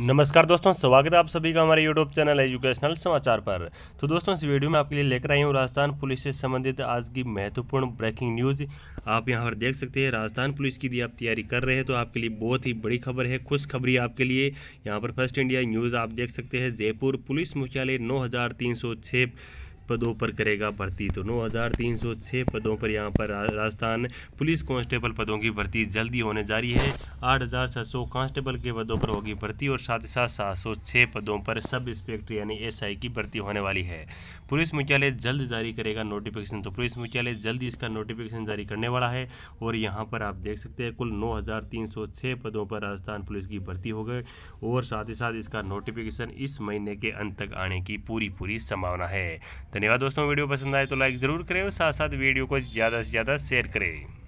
नमस्कार दोस्तों स्वागत है आप सभी का हमारे यूट्यूब चैनल एजुकेशनल समाचार पर तो दोस्तों इस वीडियो में आपके लिए लेकर आई हूँ राजस्थान पुलिस से संबंधित आज की महत्वपूर्ण ब्रेकिंग न्यूज़ आप यहां पर देख सकते हैं राजस्थान पुलिस की यदि आप तैयारी कर रहे हैं तो आपके लिए बहुत ही बड़ी खबर है खुशखबरी आपके लिए यहाँ पर फर्स्ट इंडिया न्यूज़ आप देख सकते हैं जयपुर पुलिस मुख्यालय नौ पदों पर करेगा भर्ती तो 9,306 पदों पर यहाँ पर राजस्थान पुलिस कांस्टेबल पदों की भर्ती जल्दी होने जा रही है सौ कांस्टेबल के पदों पर होगी भर्ती और साथ ही साथ सात पदों पर सब इंस्पेक्टर यानी एसआई की भर्ती होने वाली है पुलिस मुख्यालय जल्द जारी करेगा नोटिफिकेशन तो पुलिस मुख्यालय जल्द इसका नोटिफिकेशन जारी करने वाला है और यहाँ पर आप देख सकते हैं कुल 9,306 पदों पर राजस्थान पुलिस की भर्ती हो गई और साथ ही साथ इसका नोटिफिकेशन इस महीने के अंत तक आने की पूरी पूरी संभावना है धन्यवाद दोस्तों वीडियो पसंद आए तो लाइक ज़रूर करें और साथ साथ वीडियो को ज़्यादा से ज़्यादा शेयर करें